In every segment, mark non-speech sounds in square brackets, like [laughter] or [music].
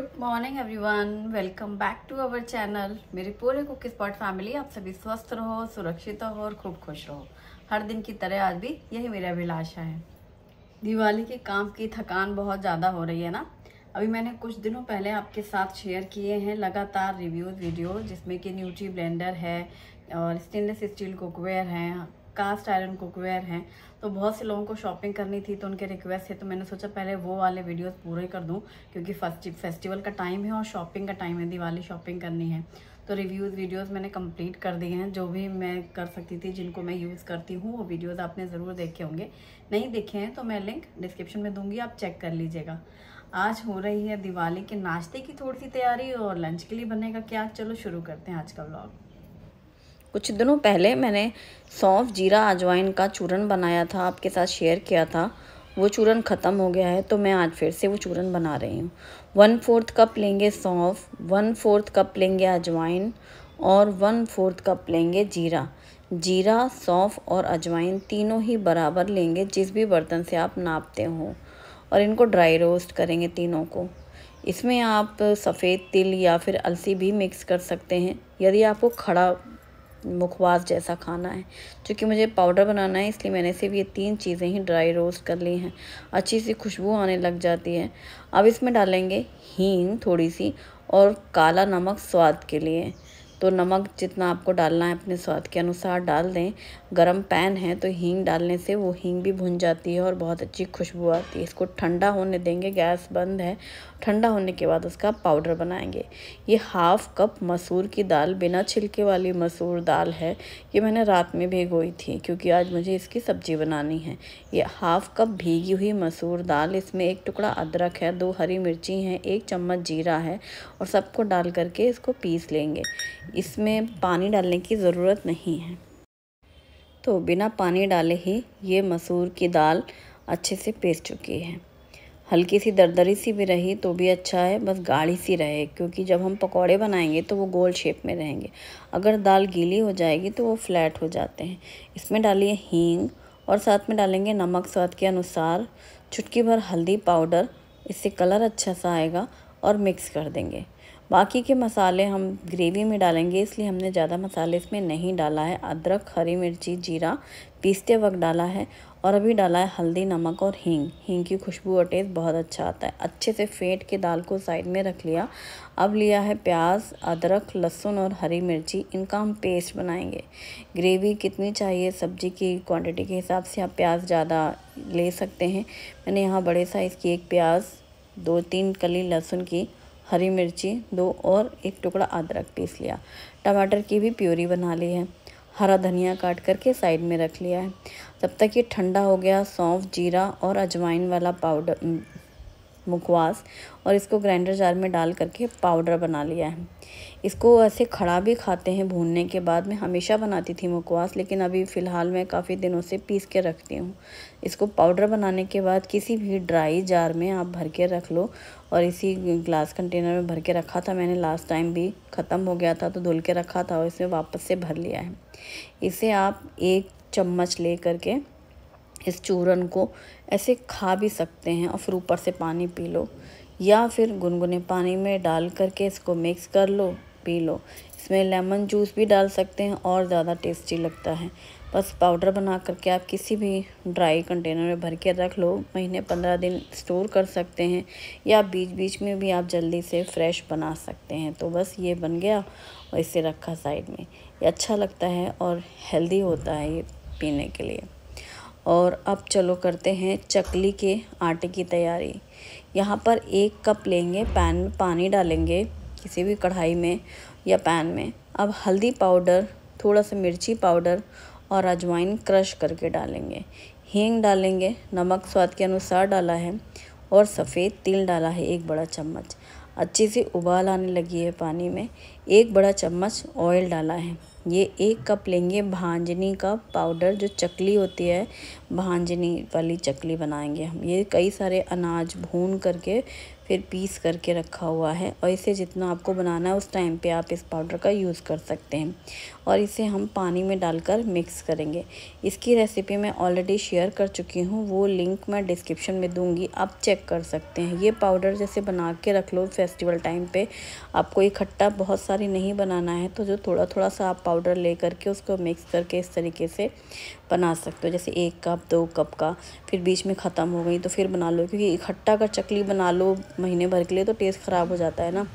good morning everyone welcome back to our channel मेरे पूरे cook spot family आप सभी स्वस्थ रहो सुरक्षित रहो और खूब खुश रहो हर दिन की तरह आज भी यही मेरी अभिलाषा है दिवाली के काम की थकान बहुत ज़्यादा हो रही है ना अभी मैंने कुछ दिनों पहले आपके साथ शेयर किए हैं लगातार रिव्यूज वीडियो जिसमें कि न्यूट्री ब्लेंडर है और स्टेनलेस स्टील कुकवेयर हैं कास्ट आयरन कुकवेयर हैं तो बहुत से लोगों को शॉपिंग करनी थी तो उनके रिक्वेस्ट है तो मैंने सोचा पहले वो वाले वीडियोस पूरे कर दूं क्योंकि फर्स्ट फेस्टिवल का टाइम है और शॉपिंग का टाइम है दिवाली शॉपिंग करनी है तो रिव्यूज़ वीडियोस मैंने कंप्लीट कर दिए हैं जो भी मैं कर सकती थी जिनको मैं यूज़ करती हूँ वो वीडियोज़ आपने ज़रूर देखे होंगे नहीं देखे हैं तो मैं लिंक डिस्क्रिप्शन में दूँगी आप चेक कर लीजिएगा आज हो रही है दिवाली के नाश्ते की थोड़ी सी तैयारी और लंच के लिए बनेगा क्या चलो शुरू करते हैं आज का ब्लॉग कुछ दिनों पहले मैंने सौंफ जीरा अजवाइन का चूरन बनाया था आपके साथ शेयर किया था वो चूरन ख़त्म हो गया है तो मैं आज फिर से वो चूरन बना रही हूँ वन फोर्थ कप लेंगे सौंफ वन फोर्थ कप लेंगे अजवाइन और वन फोर्थ कप लेंगे जीरा जीरा सौंफ और अजवाइन तीनों ही बराबर लेंगे जिस भी बर्तन से आप नापते हो और इनको ड्राई रोस्ट करेंगे तीनों को इसमें आप सफ़ेद तिल या फिर अलसी भी मिक्स कर सकते हैं यदि आपको खड़ा मुखवास जैसा खाना है चूँकि मुझे पाउडर बनाना है इसलिए मैंने सिर्फ ये तीन चीज़ें ही ड्राई रोस्ट कर ली हैं अच्छी सी खुशबू आने लग जाती है अब इसमें डालेंगे हींग थोड़ी सी और काला नमक स्वाद के लिए तो नमक जितना आपको डालना है अपने स्वाद के अनुसार डाल दें गरम पैन है तो हींग डालने से वो हींग भी भुन जाती है और बहुत अच्छी खुशबू आती है इसको ठंडा होने देंगे गैस बंद है ठंडा होने के बाद उसका पाउडर बनाएंगे ये हाफ़ कप मसूर की दाल बिना छिलके वाली मसूर दाल है ये मैंने रात में भिगोई थी क्योंकि आज मुझे इसकी सब्ज़ी बनानी है ये हाफ़ कप भीगी हुई मसूर दाल इसमें एक टुकड़ा अदरक है दो हरी मिर्ची हैं एक चम्मच जीरा है और सबको डाल करके इसको पीस लेंगे इसमें पानी डालने की ज़रूरत नहीं है तो बिना पानी डाले ही ये मसूर की दाल अच्छे से पेस चुकी है हल्की सी दरदरी सी भी रही तो भी अच्छा है बस गाढ़ी सी रहे क्योंकि जब हम पकौड़े बनाएंगे तो वो गोल शेप में रहेंगे अगर दाल गीली हो जाएगी तो वो फ्लैट हो जाते हैं इसमें डालिए हींग और साथ में डालेंगे नमक स्वाद के अनुसार चुटकी भर हल्दी पाउडर इससे कलर अच्छा सा आएगा और मिक्स कर देंगे बाकी के मसाले हम ग्रेवी में डालेंगे इसलिए हमने ज़्यादा मसाले इसमें नहीं डाला है अदरक हरी मिर्ची जीरा पीसते वक्त डाला है और अभी डाला है हल्दी नमक और हींग हींग की खुशबू और टेस्ट बहुत अच्छा आता है अच्छे से फेंट के दाल को साइड में रख लिया अब लिया है प्याज अदरक लहसुन और हरी मिर्ची इनका हम पेस्ट बनाएंगे ग्रेवी कितनी चाहिए सब्जी की क्वांटिटी के हिसाब से आप प्याज ज़्यादा ले सकते हैं मैंने यहाँ बड़े साइज़ की एक प्याज दो तीन कली लहसुन की हरी मिर्ची दो और एक टुकड़ा अदरक पीस लिया टमाटर की भी प्योरी बना ली है हरा धनिया काट करके साइड में रख लिया है तब तक ये ठंडा हो गया सौंफ जीरा और अजवाइन वाला पाउडर मुकवास और इसको ग्राइंडर जार में डाल करके पाउडर बना लिया है इसको ऐसे खड़ा भी खाते हैं भूनने के बाद मैं हमेशा बनाती थी मुकवास लेकिन अभी फ़िलहाल मैं काफ़ी दिनों से पीस के रखती हूँ इसको पाउडर बनाने के बाद किसी भी ड्राई जार में आप भर के रख लो और इसी ग्लास कंटेनर में भर के रखा था मैंने लास्ट टाइम भी ख़त्म हो गया था तो धुल के रखा था और इसमें वापस से भर लिया है इसे आप एक चम्मच ले करके इस चूरन को ऐसे खा भी सकते हैं और फिर ऊपर से पानी पी लो या फिर गुनगुने पानी में डाल करके इसको मिक्स कर लो पी लो इसमें लेमन जूस भी डाल सकते हैं और ज़्यादा टेस्टी लगता है बस पाउडर बना करके आप किसी भी ड्राई कंटेनर में भर के रख लो महीने पंद्रह दिन स्टोर कर सकते हैं या बीच बीच में भी आप जल्दी से फ्रेश बना सकते हैं तो बस ये बन गया और इसे रखा साइड में ये अच्छा लगता है और हेल्दी होता है ये पीने के लिए और अब चलो करते हैं चकली के आटे की तैयारी यहाँ पर एक कप लेंगे पैन में पानी डालेंगे किसी भी कढ़ाई में या पैन में अब हल्दी पाउडर थोड़ा सा मिर्ची पाउडर और अजवाइन क्रश करके डालेंगे हींग डालेंगे नमक स्वाद के अनुसार डाला है और सफ़ेद तिल डाला है एक बड़ा चम्मच अच्छे से उबाल आने लगी है पानी में एक बड़ा चम्मच ऑयल डाला है ये एक कप लेंगे भांजनी का पाउडर जो चकली होती है भांजनी वाली चकली बनाएंगे हम ये कई सारे अनाज भून करके फिर पीस करके रखा हुआ है और इसे जितना आपको बनाना है उस टाइम पे आप इस पाउडर का यूज़ कर सकते हैं और इसे हम पानी में डालकर मिक्स करेंगे इसकी रेसिपी मैं ऑलरेडी शेयर कर चुकी हूँ वो लिंक मैं डिस्क्रिप्शन में दूँगी आप चेक कर सकते हैं ये पाउडर जैसे बना के रख लो फेस्टिवल टाइम पर आपको इकट्ठा बहुत सारी नहीं बनाना है तो जो थोड़ा थोड़ा सा आप पाउडर ले करके उसको मिक्स करके इस तरीके से बना सकते हो जैसे एक कप दो कप का फिर बीच में ख़त्म हो गई तो फिर बना लो क्योंकि इकट्ठा कर चकली बना लो महीने भर के लिए तो टेस्ट ख़राब हो जाता है ना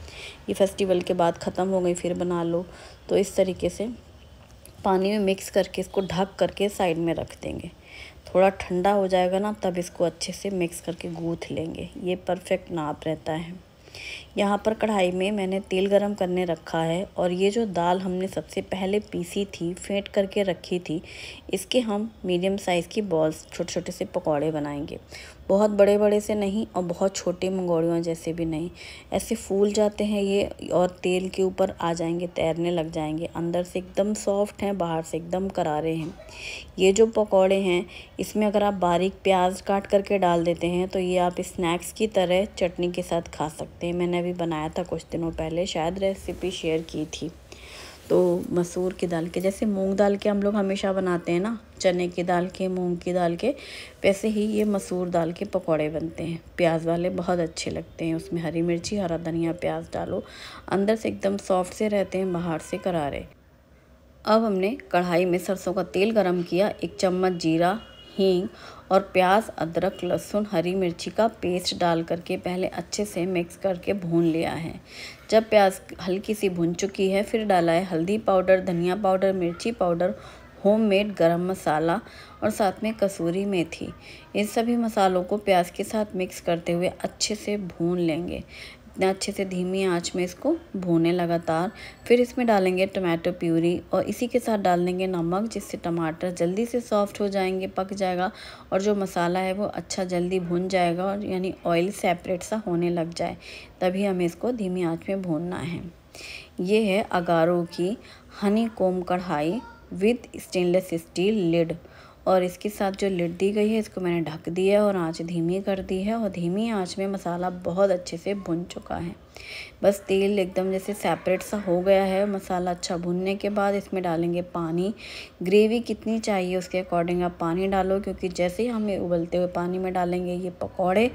ये फेस्टिवल के बाद ख़त्म हो गई फिर बना लो तो इस तरीके से पानी में मिक्स करके इसको ढक करके साइड में रख देंगे थोड़ा ठंडा हो जाएगा ना तब इसको अच्छे से मिक्स करके गूँथ लेंगे ये परफेक्ट नाप रहता है यहाँ पर कढ़ाई में मैंने तेल गरम करने रखा है और ये जो दाल हमने सबसे पहले पीसी थी फेंट करके रखी थी इसके हम मीडियम साइज़ की बॉल्स छोटे छोटे से पकौड़े बनाएंगे बहुत बड़े बड़े से नहीं और बहुत छोटे मंगोड़ियों जैसे भी नहीं ऐसे फूल जाते हैं ये और तेल के ऊपर आ जाएंगे तैरने लग जाएंगे अंदर से एकदम सॉफ्ट हैं बाहर से एकदम करारे हैं ये जो पकौड़े हैं इसमें अगर आप बारीक प्याज काट करके डाल देते हैं तो ये आप स्नैक्स की तरह चटनी के साथ खा सकते हैं मैंने अभी बनाया था कुछ दिनों पहले शायद रेसिपी शेयर की थी तो मसूर की दाल के जैसे मूंग दाल के हम लोग हमेशा बनाते हैं ना चने की दाल के मूंग की दाल के वैसे ही ये मसूर दाल के पकौड़े बनते हैं प्याज वाले बहुत अच्छे लगते हैं उसमें हरी मिर्ची हरा धनिया प्याज डालो अंदर से एकदम सॉफ्ट से रहते हैं बाहर से करारे अब हमने कढ़ाई में सरसों का तेल गरम किया एक चम्मच जीरा हींग और प्याज अदरक लहसुन हरी मिर्ची का पेस्ट डाल करके पहले अच्छे से मिक्स करके भून लिया है जब प्याज हल्की सी भुन चुकी है फिर डाला है हल्दी पाउडर धनिया पाउडर मिर्ची पाउडर होममेड गरम मसाला और साथ में कसूरी मेथी इन सभी मसालों को प्याज के साथ मिक्स करते हुए अच्छे से भून लेंगे इतना अच्छे से धीमी आंच में इसको भूने लगातार फिर इसमें डालेंगे टमाटो प्यूरी और इसी के साथ डाल देंगे नमक जिससे टमाटर जल्दी से सॉफ्ट हो जाएंगे पक जाएगा और जो मसाला है वो अच्छा जल्दी भुन जाएगा और यानी ऑयल सेपरेट सा होने लग जाए तभी हमें इसको धीमी आँच में भूनना है ये है अगारों की हनी कोम कढ़ाई विथ स्टेनलेस स्टील लिड और इसके साथ जो लिड दी गई है इसको मैंने ढक दिया है और आँच धीमी कर दी है और धीमी आँच में मसाला बहुत अच्छे से भुन चुका है बस तेल एकदम जैसे सेपरेट सा हो गया है मसाला अच्छा भुनने के बाद इसमें डालेंगे पानी ग्रेवी कितनी चाहिए उसके अकॉर्डिंग आप पानी डालो क्योंकि जैसे ही हमें उबलते हुए पानी में डालेंगे ये पकौड़े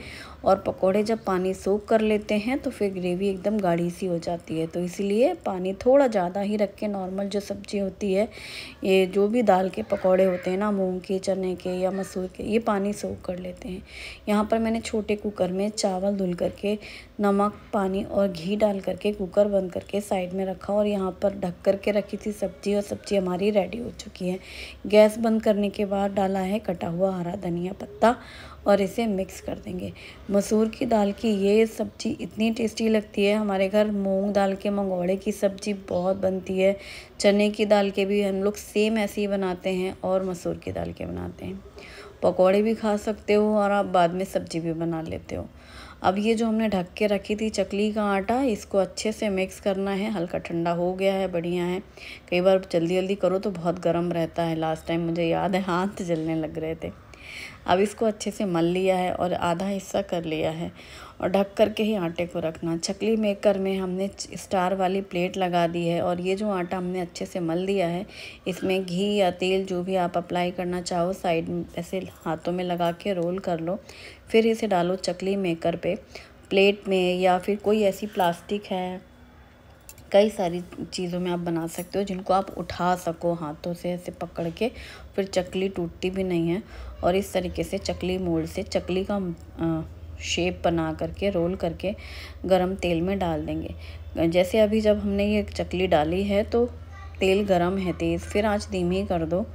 और पकौड़े जब पानी सूख कर लेते हैं तो फिर ग्रेवी एकदम गाढ़ी सी हो जाती है तो इसीलिए पानी थोड़ा ज़्यादा ही रख के नॉर्मल जो सब्ज़ी होती है ये जो भी दाल के पकौड़े होते हैं ना मूँग के चने के या मसूर के ये पानी सूख कर लेते हैं यहाँ पर मैंने छोटे कुकर में चावल धुल करके नमक पानी और घी डाल करके कुकर बंद करके साइड में रखा और यहाँ पर ढक करके रखी थी सब्जी और सब्जी हमारी रेडी हो चुकी है गैस बंद करने के बाद डाला है कटा हुआ हरा धनिया पत्ता और इसे मिक्स कर देंगे मसूर की दाल की ये सब्जी इतनी टेस्टी लगती है हमारे घर मूंग दाल के मंगोड़े की सब्जी बहुत बनती है चने की दाल के भी हम लोग सेम ऐसे ही बनाते हैं और मसूर की दाल के बनाते हैं पकौड़े भी खा सकते हो और आप बाद में सब्जी भी बना लेते हो अब ये जो हमने ढक के रखी थी चकली का आटा इसको अच्छे से मिक्स करना है हल्का ठंडा हो गया है बढ़िया है कई बार जल्दी जल्दी करो तो बहुत गर्म रहता है लास्ट टाइम मुझे याद है हाथ जलने लग रहे थे अब इसको अच्छे से मल लिया है और आधा हिस्सा कर लिया है और ढक करके ही आटे को रखना चकली मेकर में हमने स्टार वाली प्लेट लगा दी है और ये जो आटा हमने अच्छे से मल दिया है इसमें घी या तेल जो भी आप अप्लाई करना चाहो साइड ऐसे हाथों में लगा के रोल कर लो फिर इसे डालो चकली मेकर पे प्लेट में या फिर कोई ऐसी प्लास्टिक है कई सारी चीज़ों में आप बना सकते हो जिनको आप उठा सको हाथों से ऐसे पकड़ के फिर चकली टूटती भी नहीं है और इस तरीके से चकली मोल्ड से चकली का शेप बना करके रोल करके गरम तेल में डाल देंगे जैसे अभी जब हमने ये चकली डाली है तो तेल गरम है तेज़ फिर आँच धीमी कर दो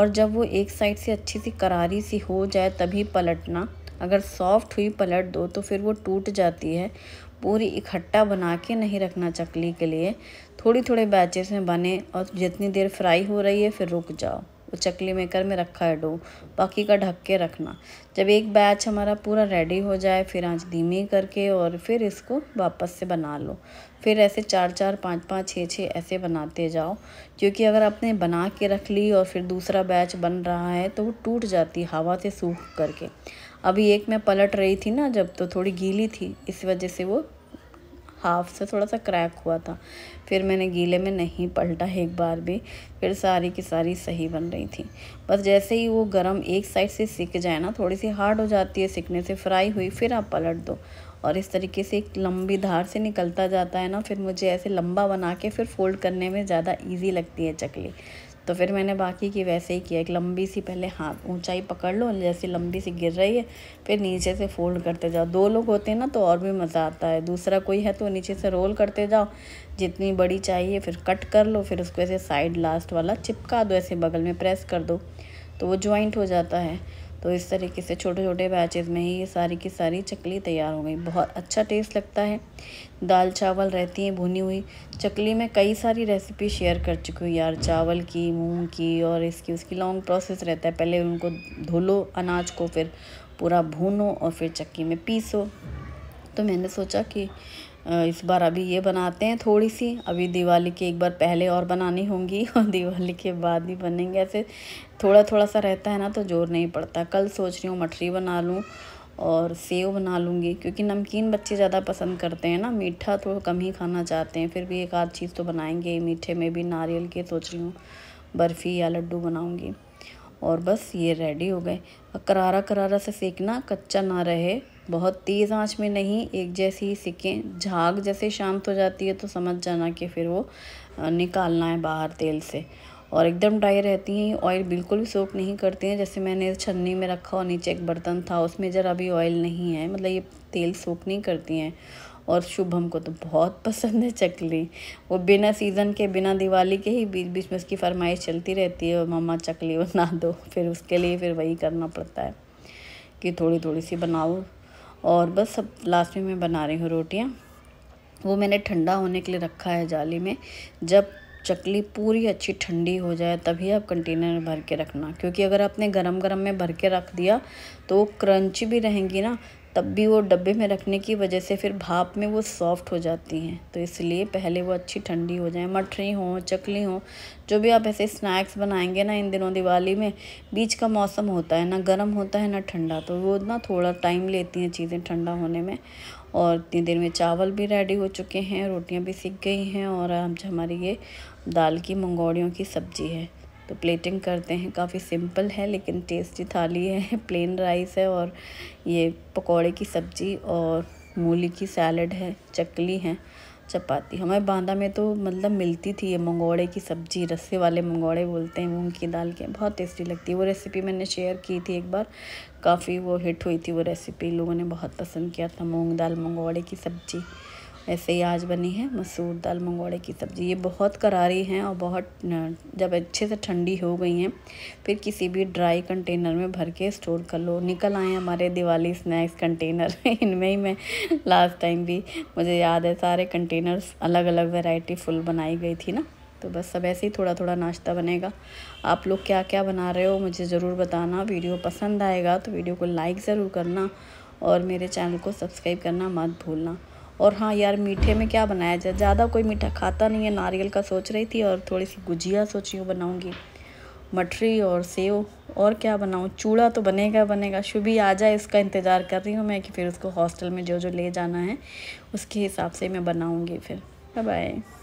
और जब वो एक साइड से अच्छी सी करारी सी हो जाए तभी पलटना अगर सॉफ्ट हुई पलट दो तो फिर वो टूट जाती है पूरी इकट्ठा बना के नहीं रखना चकली के लिए थोड़ी थोड़े बैचेस में बने और जितनी देर फ्राई हो रही है फिर रुक जाओ वो चकली मेकर में रखा है डो बाकी का ढक के रखना जब एक बैच हमारा पूरा रेडी हो जाए फिर आँच धीमी करके और फिर इसको वापस से बना लो फिर ऐसे चार चार पाँच पाँच छः छः ऐसे बनाते जाओ क्योंकि अगर आपने बना के रख ली और फिर दूसरा बैच बन रहा है तो वो टूट जाती हवा से सूख करके अभी एक मैं पलट रही थी ना जब तो थोड़ी गीली थी इस वजह से वो हाफ से थोड़ा सा क्रैक हुआ था फिर मैंने गीले में नहीं पलटा एक बार भी फिर सारी की सारी सही बन रही थी बस जैसे ही वो गरम एक साइड से सिक जाए ना थोड़ी सी हार्ड हो जाती है सिकने से फ्राई हुई फिर आप पलट दो और इस तरीके से एक लंबी धार से निकलता जाता है ना फिर मुझे ऐसे लंबा बना के फिर फोल्ड करने में ज़्यादा ईजी लगती है चकली तो फिर मैंने बाकी की वैसे ही किया एक लंबी सी पहले हाथ ऊंचाई पकड़ लो जैसे लंबी सी गिर रही है फिर नीचे से फोल्ड करते जाओ दो लोग होते हैं ना तो और भी मज़ा आता है दूसरा कोई है तो नीचे से रोल करते जाओ जितनी बड़ी चाहिए फिर कट कर लो फिर उसको ऐसे साइड लास्ट वाला चिपका दो ऐसे बगल में प्रेस कर दो तो वो ज्वाइंट हो जाता है तो इस तरीके से छोटे छोटे बैचेज़ में ही ये सारी की सारी चकली तैयार हो गई बहुत अच्छा टेस्ट लगता है दाल चावल रहती हैं भुनी हुई चकली में कई सारी रेसिपी शेयर कर चुकी हूँ यार चावल की मूंग की और इसकी उसकी लॉन्ग प्रोसेस रहता है पहले उनको धो लो अनाज को फिर पूरा भूनो और फिर चक्की में पीसो तो मैंने सोचा कि इस बार अभी ये बनाते हैं थोड़ी सी अभी दिवाली के एक बार पहले और बनानी होंगी [laughs] और दिवाली के बाद भी बनेंगे ऐसे थोड़ा थोड़ा सा रहता है ना तो जोर नहीं पड़ता कल सोच रही हूँ मठरी बना लूँ और सेव बना लूँगी क्योंकि नमकीन बच्चे ज़्यादा पसंद करते हैं ना मीठा तो कम ही खाना चाहते हैं फिर भी एक आध चीज़ तो बनाएंगे मीठे में भी नारियल के सोच रही हूँ बर्फ़ी या लड्डू बनाऊँगी और बस ये रेडी हो गए करारा करारा से सेकना कच्चा ना रहे बहुत तेज़ आंच में नहीं एक जैसी ही सिकें झाग जैसे शांत हो जाती है तो समझ जाना कि फिर वो निकालना है बाहर तेल से और एकदम ड्राई रहती हैं ऑयल बिल्कुल भी सोख नहीं करती हैं जैसे मैंने छन्नी में रखा और नीचे एक बर्तन था उसमें ज़रा भी ऑयल नहीं है मतलब ये तेल सोख नहीं करती हैं और शुभम को तो बहुत [laughs] पसंद है चकली वो बिना सीज़न के बिना दिवाली के ही बीच बीच में उसकी फरमाइश चलती रहती है मम्मा चकली बना दो [laughs] फिर उसके लिए फिर वही करना पड़ता है कि थोड़ी थोड़ी सी बनाओ और बस अब लास्ट में मैं बना रही हूँ रोटियाँ वो मैंने ठंडा होने के लिए रखा है जाली में जब चकली पूरी अच्छी ठंडी हो जाए तभी आप कंटेनर में भर के रखना क्योंकि अगर आपने गरम गरम में भर के रख दिया तो क्रंची भी रहेंगी ना तब भी वो डब्बे में रखने की वजह से फिर भाप में वो सॉफ़्ट हो जाती हैं तो इसलिए पहले वो अच्छी ठंडी हो जाए मठरी हो चकली हो जो भी आप ऐसे स्नैक्स बनाएंगे ना इन दिनों दिवाली में बीच का मौसम होता है ना गर्म होता है ना ठंडा तो वो ना थोड़ा टाइम लेती हैं चीज़ें ठंडा होने में और इतनी देर में चावल भी रेडी हो चुके हैं रोटियाँ भी सीख गई हैं और आज हमारी ये दाल की मंगौड़ियों की सब्ज़ी है तो प्लेटिंग करते हैं काफ़ी सिंपल है लेकिन टेस्टी थाली है प्लेन [laughs] राइस है और ये पकौड़े की सब्ज़ी और मूली की सैलड है चकली है चपाती हमारे बांदा में तो मतलब मिलती थी ये मंगोड़े की सब्ज़ी रस्से वाले मंगोड़े बोलते हैं मूंग की दाल के बहुत टेस्टी लगती है वो रेसिपी मैंने शेयर की थी एक बार काफ़ी वो हिट हुई थी वो रेसिपी लोगों ने बहुत पसंद किया था मूंग दाल मंगोड़े की सब्ज़ी ऐसे ही आज बनी है मसूर दाल मंगोड़े की सब्ज़ी ये बहुत करारी हैं और बहुत जब अच्छे से ठंडी हो गई हैं फिर किसी भी ड्राई कंटेनर में भर के स्टोर कर लो निकल आए हमारे दिवाली स्नैक्स कंटेनर [laughs] इनमें ही मैं लास्ट टाइम भी मुझे याद है सारे कंटेनर्स अलग अलग वेराइटी फुल बनाई गई थी ना तो बस सब ऐसे ही थोड़ा थोड़ा नाश्ता बनेगा आप लोग क्या क्या बना रहे हो मुझे ज़रूर बताना वीडियो पसंद आएगा तो वीडियो को लाइक ज़रूर करना और मेरे चैनल को सब्सक्राइब करना मत भूलना और हाँ यार मीठे में क्या बनाया जाए ज़्यादा कोई मीठा खाता नहीं है नारियल का सोच रही थी और थोड़ी सी गुजिया सोची हूँ बनाऊँगी मठरी और सेव और क्या बनाऊँ चूड़ा तो बनेगा बनेगा शुभी आ जाए इसका इंतज़ार कर रही हूँ मैं कि फिर उसको हॉस्टल में जो जो ले जाना है उसके हिसाब से मैं बनाऊँगी फिर बाय